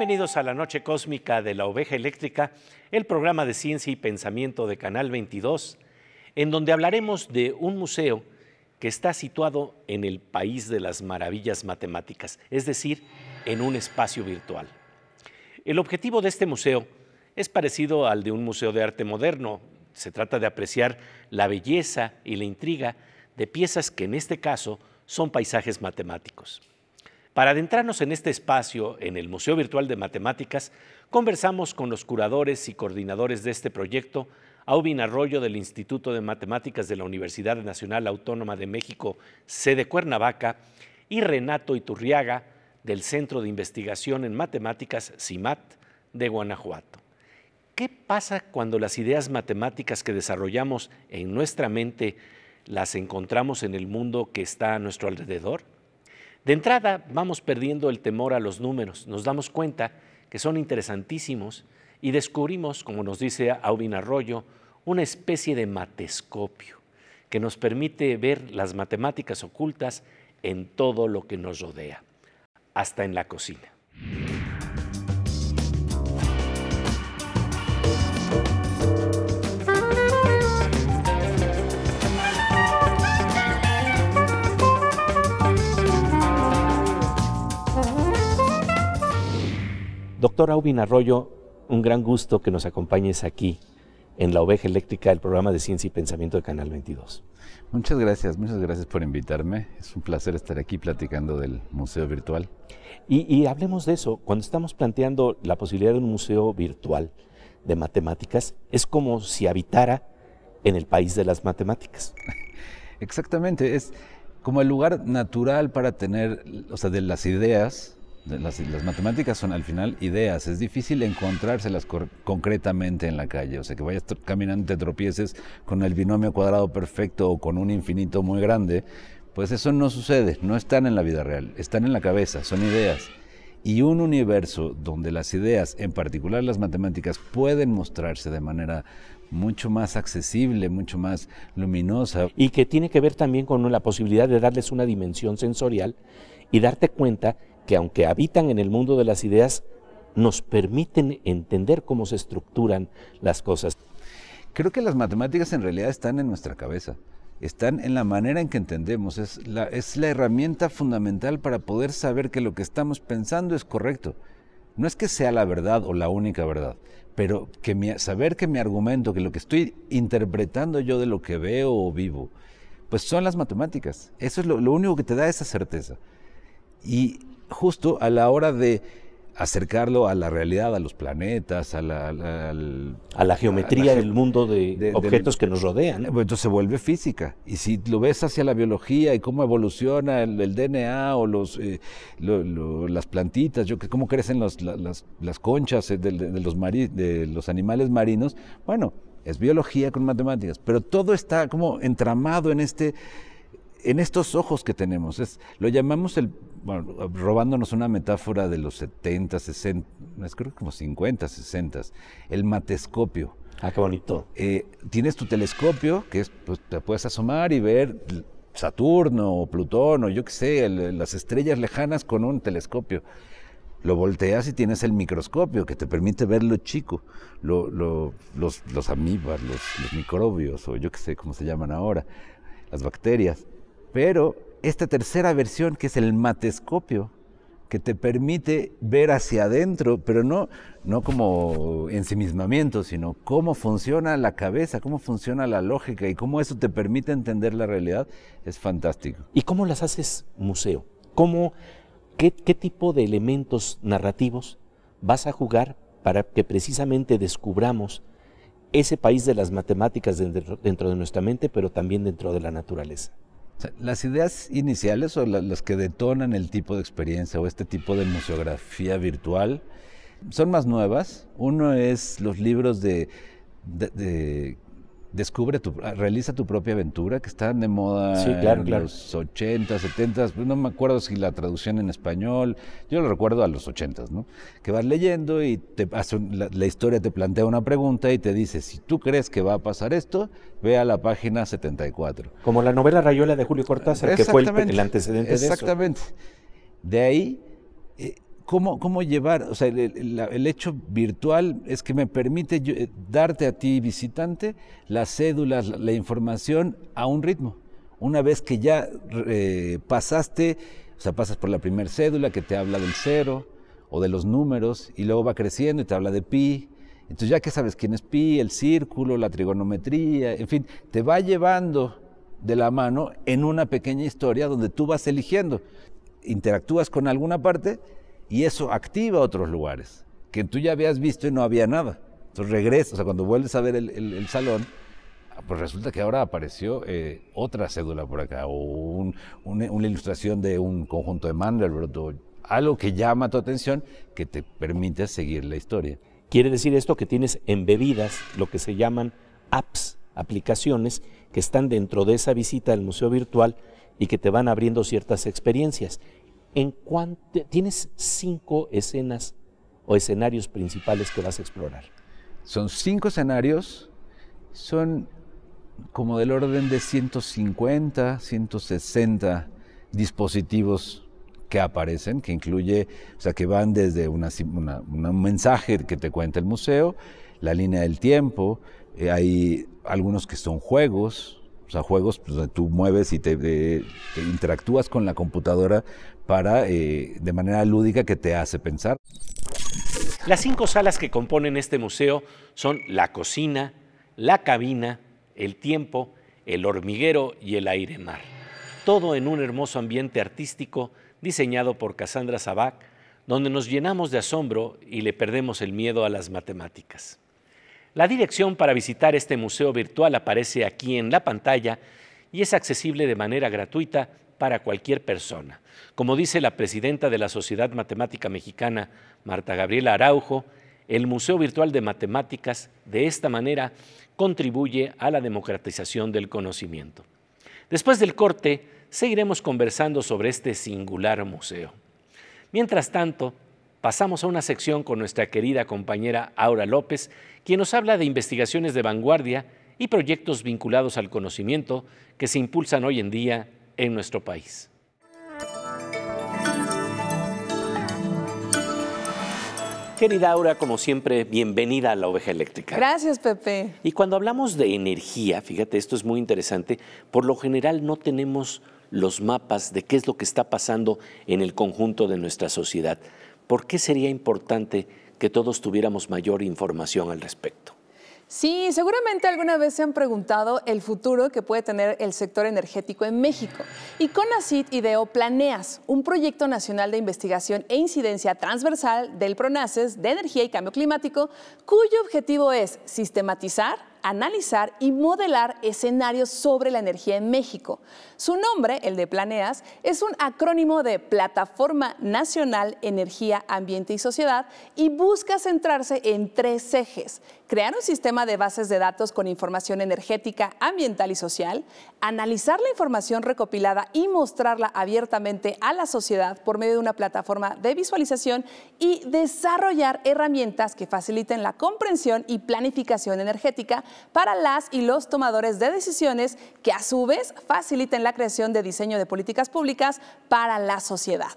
Bienvenidos a la Noche Cósmica de la Oveja Eléctrica, el programa de ciencia y pensamiento de Canal 22, en donde hablaremos de un museo que está situado en el país de las maravillas matemáticas, es decir, en un espacio virtual. El objetivo de este museo es parecido al de un museo de arte moderno. Se trata de apreciar la belleza y la intriga de piezas que en este caso son paisajes matemáticos. Para adentrarnos en este espacio, en el Museo Virtual de Matemáticas, conversamos con los curadores y coordinadores de este proyecto, Aubin Arroyo del Instituto de Matemáticas de la Universidad Nacional Autónoma de México, sede Cuernavaca, y Renato Iturriaga del Centro de Investigación en Matemáticas, CIMAT, de Guanajuato. ¿Qué pasa cuando las ideas matemáticas que desarrollamos en nuestra mente las encontramos en el mundo que está a nuestro alrededor? De entrada, vamos perdiendo el temor a los números, nos damos cuenta que son interesantísimos y descubrimos, como nos dice Aubin Arroyo, una especie de matescopio que nos permite ver las matemáticas ocultas en todo lo que nos rodea, hasta en la cocina. Doctor Aubin Arroyo, un gran gusto que nos acompañes aquí en la oveja eléctrica del programa de Ciencia y Pensamiento de Canal 22. Muchas gracias, muchas gracias por invitarme. Es un placer estar aquí platicando del museo virtual. Y, y hablemos de eso. Cuando estamos planteando la posibilidad de un museo virtual de matemáticas, es como si habitara en el país de las matemáticas. Exactamente, es como el lugar natural para tener, o sea, de las ideas, las, matemáticas son al final ideas, es difícil encontrárselas concretamente en la calle, o sea que vayas caminando te tropieces con el binomio cuadrado perfecto o con un infinito muy grande, pues eso no sucede, no están en la vida real, están en la cabeza, son ideas. Y un universo donde las ideas, en particular las matemáticas, pueden mostrarse de manera mucho más accesible, mucho más luminosa. Y que tiene que ver también con la posibilidad de darles una dimensión sensorial y darte cuenta que aunque habitan en el mundo de las ideas, nos permiten entender cómo se estructuran las cosas. Creo que las matemáticas en realidad están en nuestra cabeza, están en la manera en que entendemos, es la, herramienta fundamental para poder saber que lo que estamos pensando es correcto. No es que sea la verdad o la única verdad, pero que saber que mi argumento, que lo que estoy interpretando yo de lo que veo o vivo, pues son las matemáticas. Eso es lo, único que te da esa certeza. Y justo a la hora de acercarlo a la realidad, a los planetas, a la, geometría del mundo de, objetos que nos rodean. Eh, entonces se vuelve física. Y si lo ves hacia la biología y cómo evoluciona el, DNA o los, eh, las plantitas, cómo crecen las, conchas eh, de, los de los animales marinos, bueno, es biología con matemáticas. Pero todo está como entramado en este en estos ojos que tenemos. lo llamamos el bueno, robándonos una metáfora de los 70, 60, creo que como 50, 60, el matescopio. Ah, qué bonito. Eh, tienes tu telescopio, que es, pues, te puedes asomar y ver Saturno o Plutón o yo qué sé, las estrellas lejanas con un telescopio. Lo volteas y tienes el microscopio que te permite ver lo chico, los, los amibas, los, los microbios o yo qué sé cómo se llaman ahora, las bacterias. Pero esta tercera versión que es el matescopio, que te permite ver hacia adentro, pero no, no como ensimismamiento, sino cómo funciona la cabeza, cómo funciona la lógica y cómo eso te permite entender la realidad, es fantástico. ¿Y cómo las haces museo? ¿Cómo, qué, tipo de elementos narrativos vas a jugar para que precisamente descubramos ese país de las matemáticas dentro de nuestra mente, pero también dentro de la naturaleza? las ideas iniciales o las que detonan el tipo de experiencia o este tipo de museografía virtual son más nuevas. Uno es los libros de descubre tu, ah, realiza tu propia aventura, que está de moda en los 80, 70, pues no me acuerdo si la traducción en español, yo lo recuerdo a los 80, ¿no? Que vas leyendo y la, historia te plantea una pregunta y te dice, si tú crees que va a pasar esto, ve a la página 74. Como la novela Rayola de Julio Cortázar, que fue el, antecedente de eso. Exactamente. De ahí... Eh, ¿cómo, cómo llevar? O sea, el, hecho virtual es que me permite eh, darte a ti, visitante, las cédulas, la, información a un ritmo. Una vez que ya eh, pasaste, o sea, pasas por la primera cédula que te habla del cero o de los números y luego va creciendo y te habla de pi. Entonces ya que sabes quién es pi, el círculo, la trigonometría, en fin, te va llevando de la mano en una pequeña historia donde tú vas eligiendo. Interactúas con alguna parte y eso activa otros lugares que tú ya habías visto y no había nada. Entonces regresas, o sea, cuando vuelves a ver el, salón, ah, pues resulta que ahora apareció eh, otra cédula por acá, o una, ilustración de un conjunto de Mandelbrot, algo que llama tu atención que te permite seguir la historia. Quiere decir esto que tienes embebidas lo que se llaman apps, aplicaciones, que están dentro de esa visita al museo virtual y que te van abriendo ciertas experiencias en cuanto, tienes cinco escenas o escenarios principales que vas a explorar. Son cinco escenarios, son como del orden de 150, 160 dispositivos que aparecen, que incluye, o sea, que van desde un mensaje que te cuenta el museo, la línea del tiempo, eh, hay algunos que son juegos, o sea, juegos pues, tú mueves y eh, te, interactúas con la computadora para, eh, de manera lúdica que te hace pensar. Las cinco salas que componen este museo son la cocina, la cabina, el tiempo, el hormiguero y el aire mar. Todo en un hermoso ambiente artístico diseñado por Cassandra Sabac, donde nos llenamos de asombro y le perdemos el miedo a las matemáticas. La dirección para visitar este museo virtual aparece aquí en la pantalla y es accesible de manera gratuita para cualquier persona. Como dice la presidenta de la Sociedad Matemática Mexicana, Marta Gabriela Araujo, el Museo Virtual de Matemáticas de esta manera contribuye a la democratización del conocimiento. Después del corte, seguiremos conversando sobre este singular museo. Mientras tanto, pasamos a una sección con nuestra querida compañera Aura López, quien nos habla de investigaciones de vanguardia y proyectos vinculados al conocimiento que se impulsan hoy en día en nuestro país. Querida Aura, como siempre, bienvenida a la oveja eléctrica. Gracias, Pepe. Y cuando hablamos de energía, fíjate, esto es muy interesante, por lo general no tenemos los mapas de qué es lo que está pasando en el conjunto de nuestra sociedad. ¿Por qué sería importante que todos tuviéramos mayor información al respecto? Sí, seguramente alguna vez se han preguntado el futuro que puede tener el sector energético en México. Y con y IDEO Planeas, un proyecto nacional de investigación e incidencia transversal del PRONACES de energía y cambio climático, cuyo objetivo es sistematizar, analizar y modelar escenarios sobre la energía en México. Su nombre, el de Planeas, es un acrónimo de Plataforma Nacional Energía, Ambiente y Sociedad y busca centrarse en tres ejes. Crear un sistema de bases de datos con información energética, ambiental y social, analizar la información recopilada y mostrarla abiertamente a la sociedad por medio de una plataforma de visualización y desarrollar herramientas que faciliten la comprensión y planificación energética para las y los tomadores de decisiones que a su vez faciliten la creación de diseño de políticas públicas para la sociedad.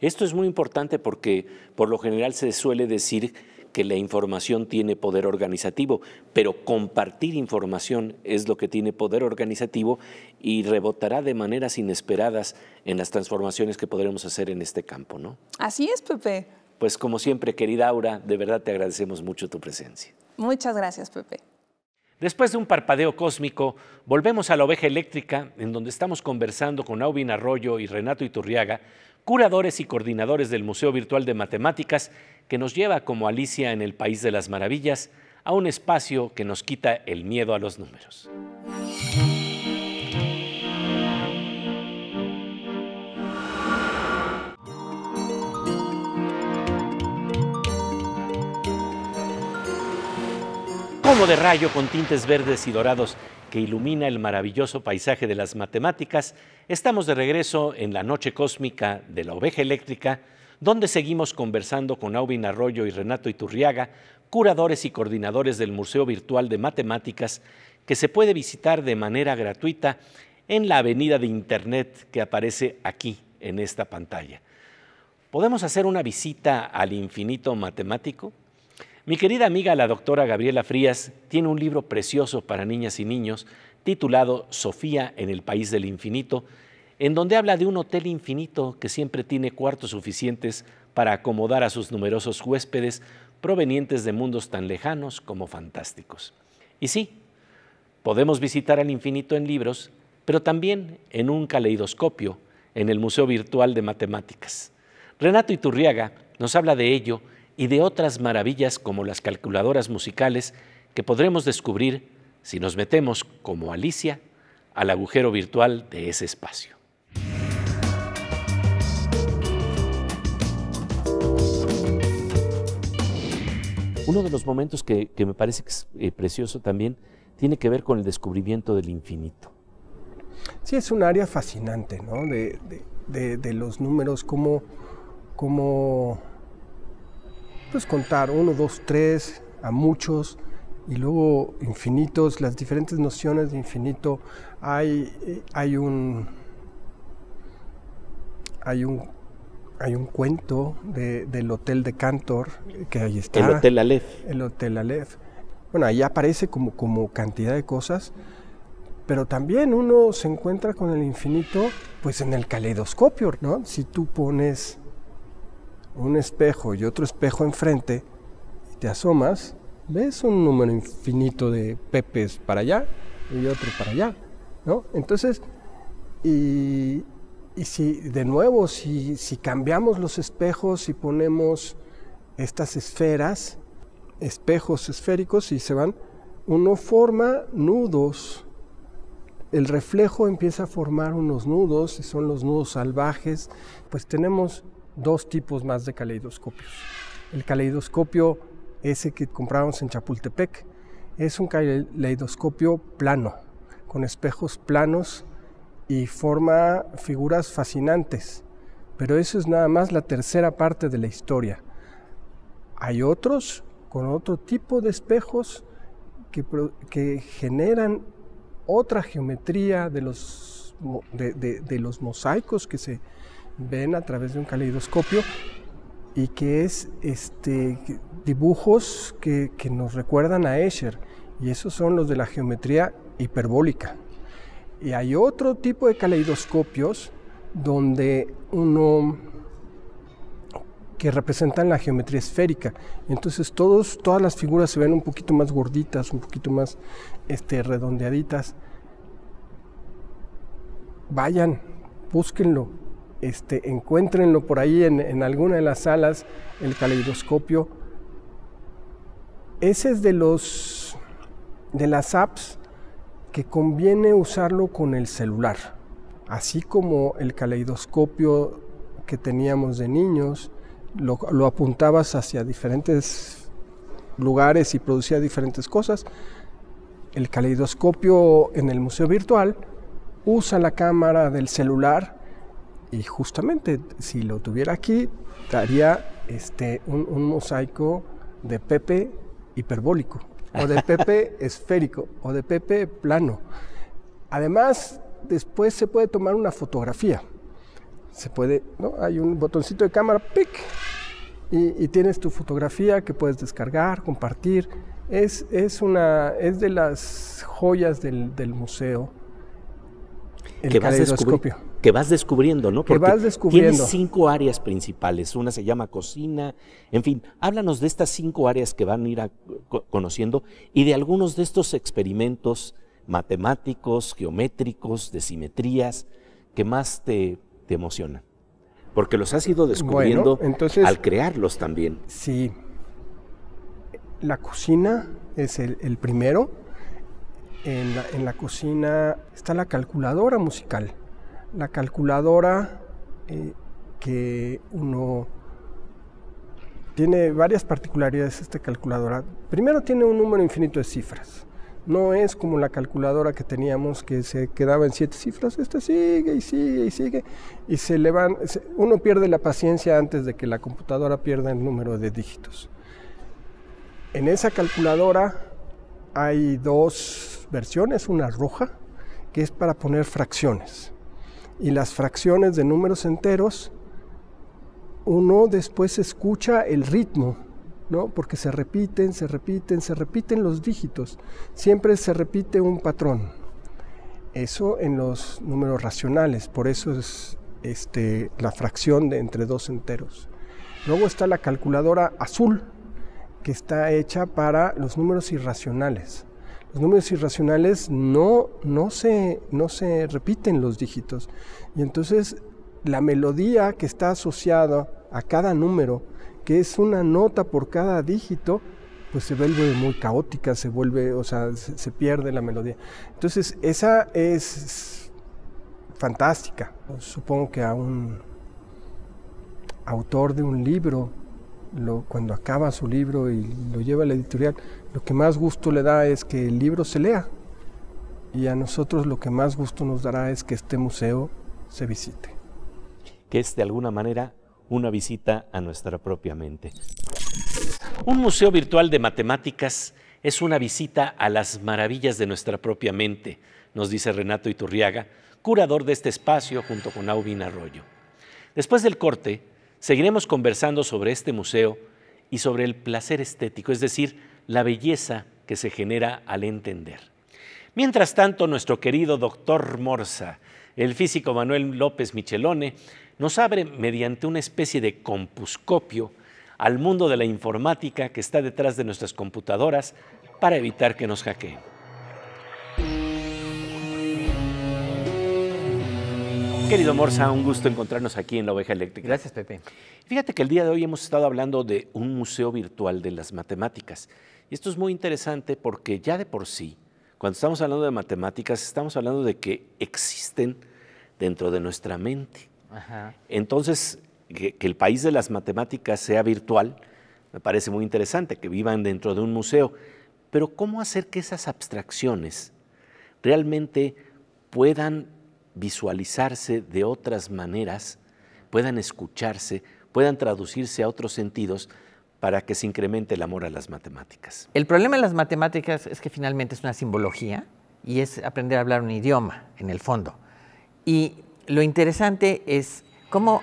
Esto es muy importante porque por lo general se suele decir que la información tiene poder organizativo, pero compartir información es lo que tiene poder organizativo y rebotará de maneras inesperadas en las transformaciones que podremos hacer en este campo, ¿no? Así es, Pepe. Pues como siempre, querida Aura, de verdad te agradecemos mucho tu presencia. Muchas gracias, Pepe. Después de un parpadeo cósmico, volvemos a la oveja eléctrica, en donde estamos conversando con Aubin Arroyo y Renato Iturriaga, curadores y coordinadores del Museo Virtual de Matemáticas, que nos lleva como Alicia en el País de las Maravillas a un espacio que nos quita el miedo a los números. como de rayo con tintes verdes y dorados que ilumina el maravilloso paisaje de las matemáticas, estamos de regreso en la noche cósmica de la oveja eléctrica, donde seguimos conversando con Aubin Arroyo y Renato Iturriaga, curadores y coordinadores del Museo Virtual de Matemáticas, que se puede visitar de manera gratuita en la avenida de Internet que aparece aquí en esta pantalla. ¿Podemos hacer una visita al infinito matemático? Mi querida amiga, la doctora Gabriela Frías, tiene un libro precioso para niñas y niños titulado Sofía en el País del Infinito, en donde habla de un hotel infinito que siempre tiene cuartos suficientes para acomodar a sus numerosos huéspedes provenientes de mundos tan lejanos como fantásticos. Y sí, podemos visitar al infinito en libros, pero también en un caleidoscopio en el Museo Virtual de Matemáticas. Renato Iturriaga nos habla de ello y de otras maravillas como las calculadoras musicales que podremos descubrir si nos metemos, como Alicia, al agujero virtual de ese espacio. Uno de los momentos que, me parece eh, precioso también tiene que ver con el descubrimiento del infinito. Sí, es un área fascinante, ¿no? De, los números, como pues contar uno, dos, tres, a muchos, y luego infinitos, las diferentes nociones de infinito, hay, eh, hay un hay un hay un cuento del hotel de Cantor que ahí está. El hotel Aleph. El hotel Aleph. Bueno, ahí aparece como, como cantidad de cosas, pero también uno se encuentra con el infinito pues en el caleidoscopio, ¿no? Si tú pones un espejo y otro espejo enfrente, y te asomas, ves un número infinito de pepes para allá y otro para allá, ¿no? Entonces, y, si de nuevo, si, si cambiamos los espejos y ponemos estas esferas, espejos esféricos y se van, uno forma nudos. El reflejo empieza a formar unos nudos, y son los nudos salvajes, pues tenemos dos tipos más de caleidoscopios. El caleidoscopio ese que compramos en Chapultepec es un caleidoscopio plano, con espejos planos y forma figuras fascinantes. Pero eso es nada más la tercera parte de la historia. Hay otros con otro tipo de espejos que, generan otra geometría de los, de los mosaicos que se ven a través de un caleidoscopio y que es este, dibujos que, nos recuerdan a Escher y esos son los de la geometría hiperbólica. Y hay otro tipo de caleidoscopios donde uno que representan la geometría esférica. Entonces todos, todas las figuras se ven un poquito más gorditas, un poquito más este, redondeaditas. Vayan, búsquenlo, este, encuéntrenlo por ahí en, alguna de las salas, el caleidoscopio. Ese es de, los, de las apps que conviene usarlo con el celular, así como el caleidoscopio que teníamos de niños, lo apuntabas hacia diferentes lugares y producía diferentes cosas. El caleidoscopio en el museo virtual usa la cámara del celular y justamente si lo tuviera aquí, daría este, un, mosaico de Pepe hiperbólico, o de Pepe esférico, o de Pepe plano. Además, después se puede tomar una fotografía. Se puede, Hay un botoncito de cámara, pic, y, tienes tu fotografía que puedes descargar, compartir. Es, es, una, es de las joyas del, museo. El que que vas descubriendo, ¿no? que vas descubriendo. Tienes cinco áreas principales. Una se llama cocina. En fin, háblanos de estas cinco áreas que van a ir conociendo y de algunos de estos experimentos matemáticos, geométricos, de simetrías, que más te, te emocionan. Porque los has ido descubriendo al crearlos también. Sí. La cocina es el, primero. en la cocina está la calculadora musical la calculadora eh, que uno tiene varias particularidades esta calculadora. Primero tiene un número infinito de cifras. No es como la calculadora que teníamos que se quedaba en siete cifras. Esta sigue y sigue y sigue. Y se le uno pierde la paciencia antes de que la computadora pierda el número de dígitos. En esa calculadora hay dos versiones, una roja, que es para poner fracciones y las fracciones de números enteros, uno después escucha el ritmo, ¿no? Porque se repiten, se repiten, se repiten los dígitos. Siempre se repite un patrón. Eso en los números racionales, por eso es este, la fracción de entre dos enteros. Luego está la calculadora azul, que está hecha para los números irracionales los números irracionales no, no, se, no se repiten los dígitos. Y entonces la melodía que está asociada a cada número, que es una nota por cada dígito, pues se vuelve muy caótica, se vuelve, o sea, se, se pierde la melodía. Entonces, esa es fantástica. Supongo que a un autor de un libro cuando acaba su libro y lo lleva a la editorial, lo que más gusto le da es que el libro se lea. Y a nosotros lo que más gusto nos dará es que este museo se visite. Que es de alguna manera una visita a nuestra propia mente. Un museo virtual de matemáticas es una visita a las maravillas de nuestra propia mente, nos dice Renato Iturriaga, curador de este espacio junto con Aubin Arroyo. Después del corte, Seguiremos conversando sobre este museo y sobre el placer estético, es decir, la belleza que se genera al entender. Mientras tanto, nuestro querido doctor Morza, el físico Manuel López Michelone, nos abre mediante una especie de compuscopio al mundo de la informática que está detrás de nuestras computadoras para evitar que nos hackeen. Querido Morza, un gusto encontrarnos aquí en La Oveja Eléctrica. Gracias, Pepe. Fíjate que el día de hoy hemos estado hablando de un museo virtual de las matemáticas. Y esto es muy interesante porque ya de por sí, cuando estamos hablando de matemáticas, estamos hablando de que existen dentro de nuestra mente. Entonces, que, que el país de las matemáticas sea virtual, me parece muy interesante, que vivan dentro de un museo. Pero ¿cómo hacer que esas abstracciones realmente puedan visualizarse de otras maneras, puedan escucharse, puedan traducirse a otros sentidos para que se incremente el amor a las matemáticas. El problema de las matemáticas es que finalmente es una simbología y es aprender a hablar un idioma, en el fondo. Y lo interesante es cómo,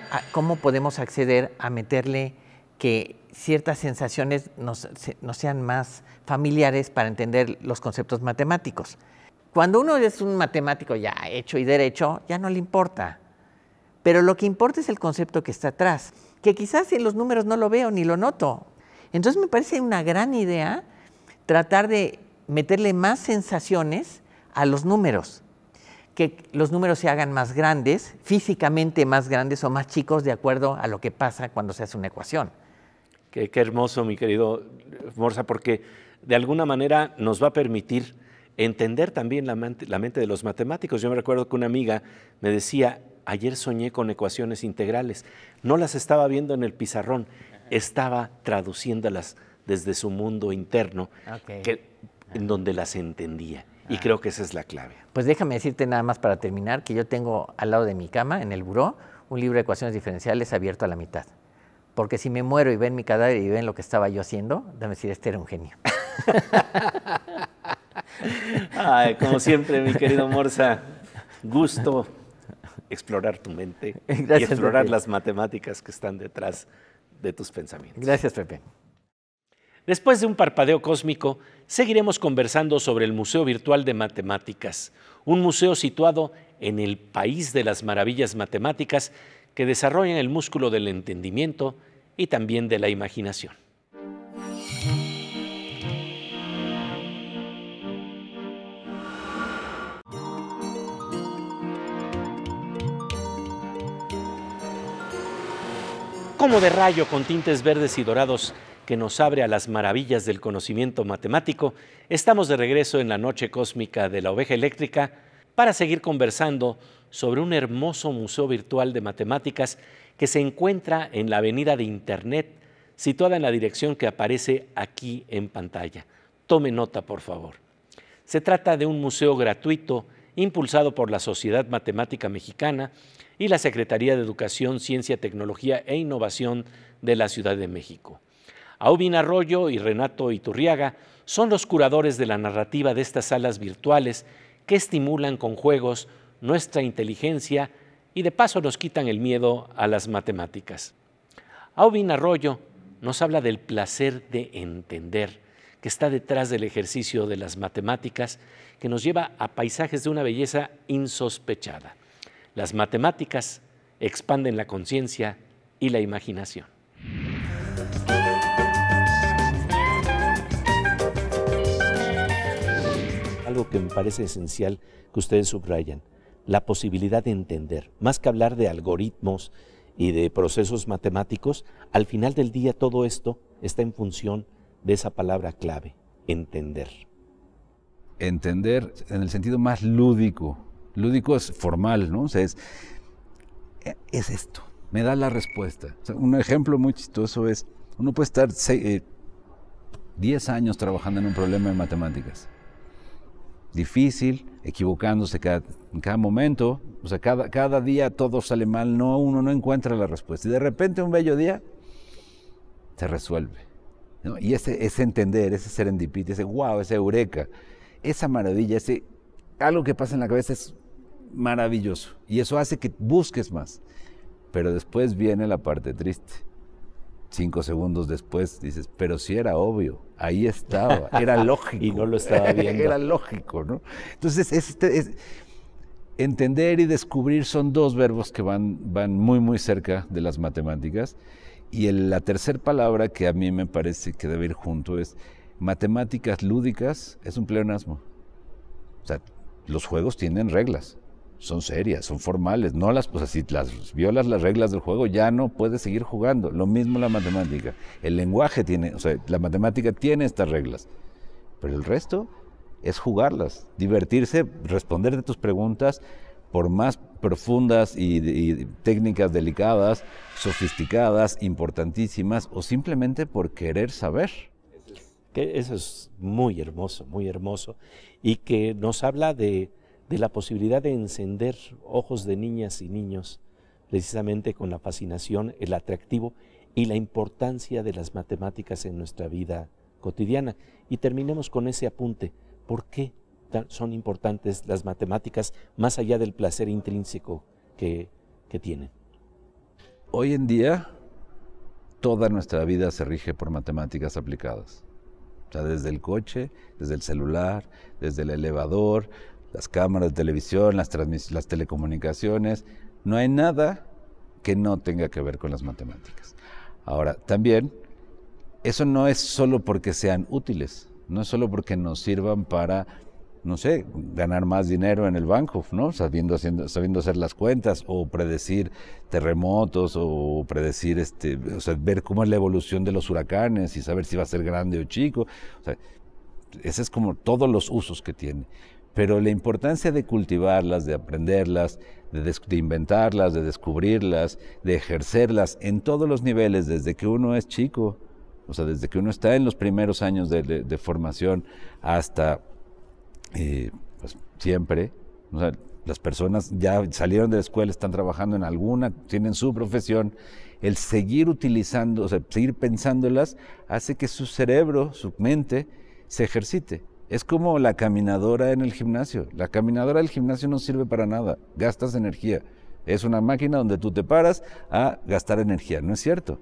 podemos acceder a meterle que ciertas sensaciones nos, nos sean más familiares para entender los conceptos matemáticos. Cuando uno es un matemático ya hecho y derecho, ya no le importa. Pero lo que importa es el concepto que está atrás, que quizás en los números no lo veo ni lo noto. Entonces me parece una gran idea tratar de meterle más sensaciones a los números, que los números se hagan más grandes, físicamente más grandes o más chicos de acuerdo a lo que pasa cuando se hace una ecuación. Qué, hermoso, mi querido Morza, porque de alguna manera nos va a permitir entender también la mente, de los matemáticos. Yo me recuerdo que una amiga me decía, ayer soñé con ecuaciones integrales, no las estaba viendo en el pizarrón, estaba traduciéndolas desde su mundo interno, ah. en donde las entendía. Y ah. creo que esa es la clave. Pues déjame decirte nada más para terminar que yo tengo al lado de mi cama, en el buró, un libro de ecuaciones diferenciales abierto a la mitad. Porque si me muero y ven mi cadáver y ven lo que estaba yo haciendo, déjame decir, este era un genio. Ay, como siempre, mi querido Morza, gusto explorar tu mente y explorar las matemáticas que están detrás de tus pensamientos. Gracias, Pepe. Después de un parpadeo cósmico, seguiremos conversando sobre el Museo Virtual de Matemáticas, un museo situado en el país de las maravillas matemáticas que desarrollan el músculo del entendimiento y también de la imaginación. como de rayo con tintes verdes y dorados que nos abre a las maravillas del conocimiento matemático, estamos de regreso en la noche cósmica de la oveja eléctrica para seguir conversando sobre un hermoso museo virtual de matemáticas que se encuentra en la avenida de Internet, situada en la dirección que aparece aquí en pantalla. Tome nota, por favor. Se trata de un museo gratuito impulsado por la Sociedad Matemática Mexicana y la Secretaría de Educación, Ciencia, Tecnología e Innovación de la Ciudad de México. Aubin Arroyo y Renato Iturriaga son los curadores de la narrativa de estas salas virtuales que estimulan con juegos nuestra inteligencia y de paso nos quitan el miedo a las matemáticas. Aubin Arroyo nos habla del placer de entender que está detrás del ejercicio de las matemáticas que nos lleva a paisajes de una belleza insospechada. Las matemáticas expanden la conciencia y la imaginación. Algo que me parece esencial que ustedes subrayan, la posibilidad de entender, más que hablar de algoritmos y de procesos matemáticos, al final del día todo esto está en función de esa palabra clave, entender entender en el sentido más lúdico. Lúdico es formal, ¿no? O sea, es, e-, es esto, me da la respuesta. un ejemplo muy chistoso es, uno puede estar 10 eh, años trabajando en un problema de matemáticas. Difícil, equivocándose cada, en cada momento, o sea, cada, día todo sale mal, no, uno no encuentra la respuesta. Y de repente un bello día se resuelve. Y ese, ese entender, ese serendipity, ese wow, ese eureka esa maravilla, ese, algo que pasa en la cabeza es maravilloso y eso hace que busques más. Pero después viene la parte triste. Cinco segundos después dices, pero si era obvio, ahí estaba, era lógico. y no lo estaba viendo. era lógico, ¿no? Entonces, este, entender y descubrir son dos verbos que van, van muy, muy cerca de las matemáticas. Y la tercera palabra que a mí me parece que debe ir junto es matemáticas lúdicas es un pleonasmo. O sea, los juegos tienen reglas, son serias, son formales, no las, pues así, las violas las reglas del juego, ya no puedes seguir jugando. Lo mismo la matemática. El lenguaje tiene, o sea, la matemática tiene estas reglas, pero el resto es jugarlas, divertirse, responder de tus preguntas, por más profundas y, técnicas delicadas, sofisticadas, importantísimas, o simplemente por querer saber que eso es muy hermoso, muy hermoso, y que nos habla de, la posibilidad de encender ojos de niñas y niños, precisamente con la fascinación, el atractivo y la importancia de las matemáticas en nuestra vida cotidiana. Y terminemos con ese apunte. ¿Por qué son importantes las matemáticas más allá del placer intrínseco que, que tienen? Hoy en día, toda nuestra vida se rige por matemáticas aplicadas desde el coche, desde el celular, desde el elevador, las cámaras de televisión, las, las telecomunicaciones. No hay nada que no tenga que ver con las matemáticas. Ahora, también, eso no es solo porque sean útiles, no es solo porque nos sirvan para no sé, ganar más dinero en el banco, ¿no? Sabiendo, haciendo, sabiendo hacer las cuentas o predecir terremotos o predecir, este, o sea, ver cómo es la evolución de los huracanes y saber si va a ser grande o chico. O sea, ese es como todos los usos que tiene. Pero la importancia de cultivarlas, de aprenderlas, de, inventarlas, de descubrirlas, de ejercerlas en todos los niveles, desde que uno es chico, o sea, desde que uno está en los primeros años de formación hasta eh, pues siempre, las personas ya salieron de la escuela, están trabajando en alguna, tienen su profesión, el seguir utilizando, o sea, seguir pensándolas, hace que su cerebro, su mente, se ejercite. Es como la caminadora en el gimnasio. La caminadora del gimnasio no sirve para nada, gastas energía. Es una máquina donde tú te paras a gastar energía, ¿no es cierto?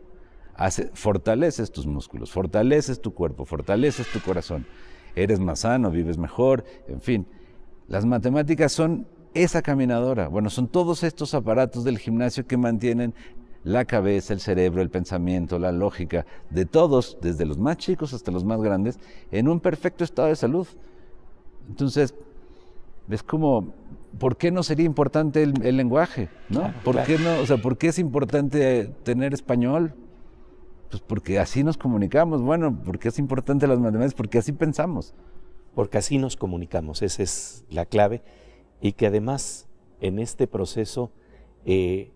fortaleces tus músculos, fortaleces tu cuerpo, fortaleces tu corazón eres más sano, vives mejor, en fin. Las matemáticas son esa caminadora, bueno, son todos estos aparatos del gimnasio que mantienen la cabeza, el cerebro, el pensamiento, la lógica, de todos, desde los más chicos hasta los más grandes, en un perfecto estado de salud. Entonces, es como, ¿por qué no sería importante el, lenguaje? ¿no? ¿Por qué no? O sea, ¿por qué es importante tener español? Pues porque así nos comunicamos, bueno, porque es importante las matemáticas, porque así pensamos. Porque así nos comunicamos, esa es la clave. Y que además en este proceso eh,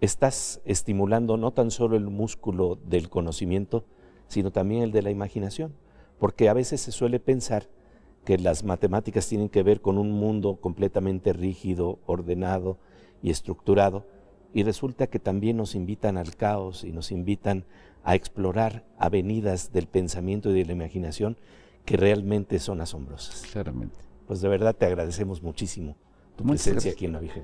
estás estimulando no tan solo el músculo del conocimiento, sino también el de la imaginación. Porque a veces se suele pensar que las matemáticas tienen que ver con un mundo completamente rígido, ordenado y estructurado, y resulta que también nos invitan al caos y nos invitan a explorar avenidas del pensamiento y de la imaginación que realmente son asombrosas. Claramente. Pues de verdad te agradecemos muchísimo tu Muchas presencia aquí en la Virgen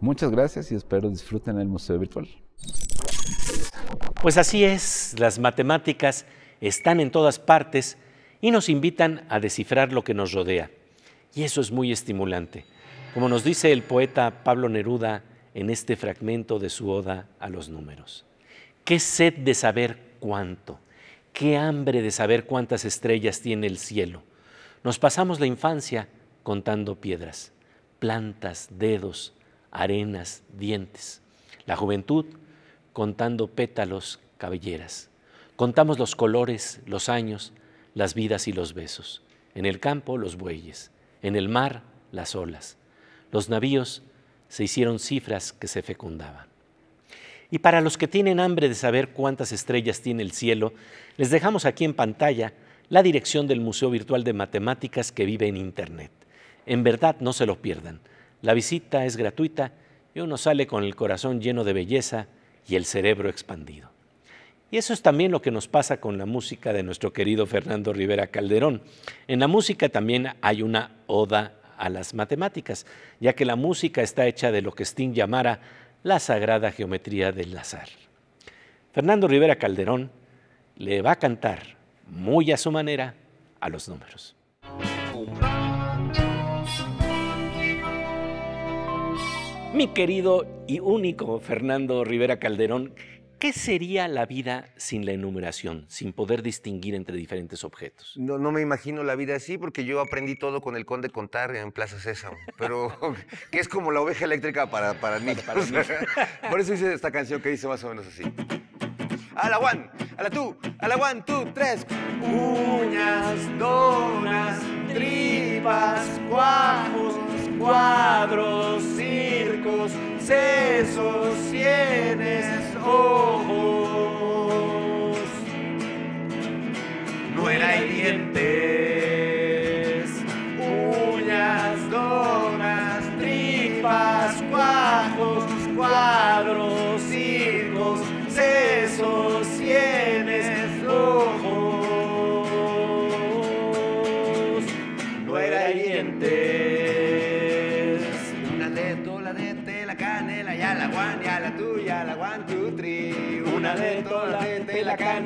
Muchas gracias y espero disfruten el museo virtual. Pues así es, las matemáticas están en todas partes y nos invitan a descifrar lo que nos rodea. Y eso es muy estimulante. Como nos dice el poeta Pablo Neruda en este fragmento de su Oda a los números. Qué sed de saber cuánto, qué hambre de saber cuántas estrellas tiene el cielo. Nos pasamos la infancia contando piedras, plantas, dedos, arenas, dientes. La juventud contando pétalos, cabelleras. Contamos los colores, los años, las vidas y los besos. En el campo, los bueyes. En el mar, las olas. Los navíos se hicieron cifras que se fecundaban. Y para los que tienen hambre de saber cuántas estrellas tiene el cielo, les dejamos aquí en pantalla la dirección del Museo Virtual de Matemáticas que vive en Internet. En verdad no se lo pierdan. La visita es gratuita y uno sale con el corazón lleno de belleza y el cerebro expandido. Y eso es también lo que nos pasa con la música de nuestro querido Fernando Rivera Calderón. En la música también hay una oda a las matemáticas, ya que la música está hecha de lo que Sting llamara la sagrada geometría del azar. Fernando Rivera Calderón le va a cantar muy a su manera a los números. Mi querido y único Fernando Rivera Calderón, ¿Qué sería la vida sin la enumeración, sin poder distinguir entre diferentes objetos? No, no me imagino la vida así porque yo aprendí todo con el conde contar en Plaza César, pero que es como la oveja eléctrica para, mí. Por eso hice esta canción que dice más o menos así. A la one, a la two, a la one, two, tres. Uñas, donas, tripas, cuajos, cuadros, circos, sesos, sienes, ojos. No era hiriente.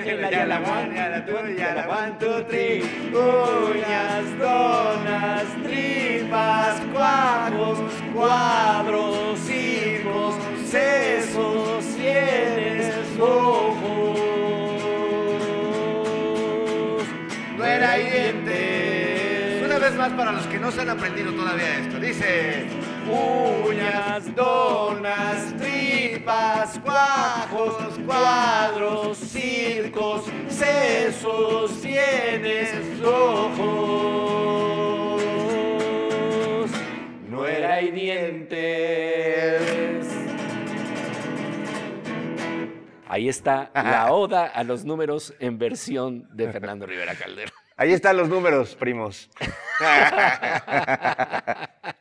y ya la one, ya la tuya ya la one, two, three. Uñas, donas, tripas, cuadros, cuadros, hijos, sesos, sienes, ojos. No era dientes. Una vez más para los que no se han aprendido todavía esto. Dice uñas, donas, tripas, cuajos, cuadros, circos, sesos, sienes, ojos, no era y dientes. Ahí está la oda a los números en versión de Fernando Rivera Calderón. Ahí están los números, primos.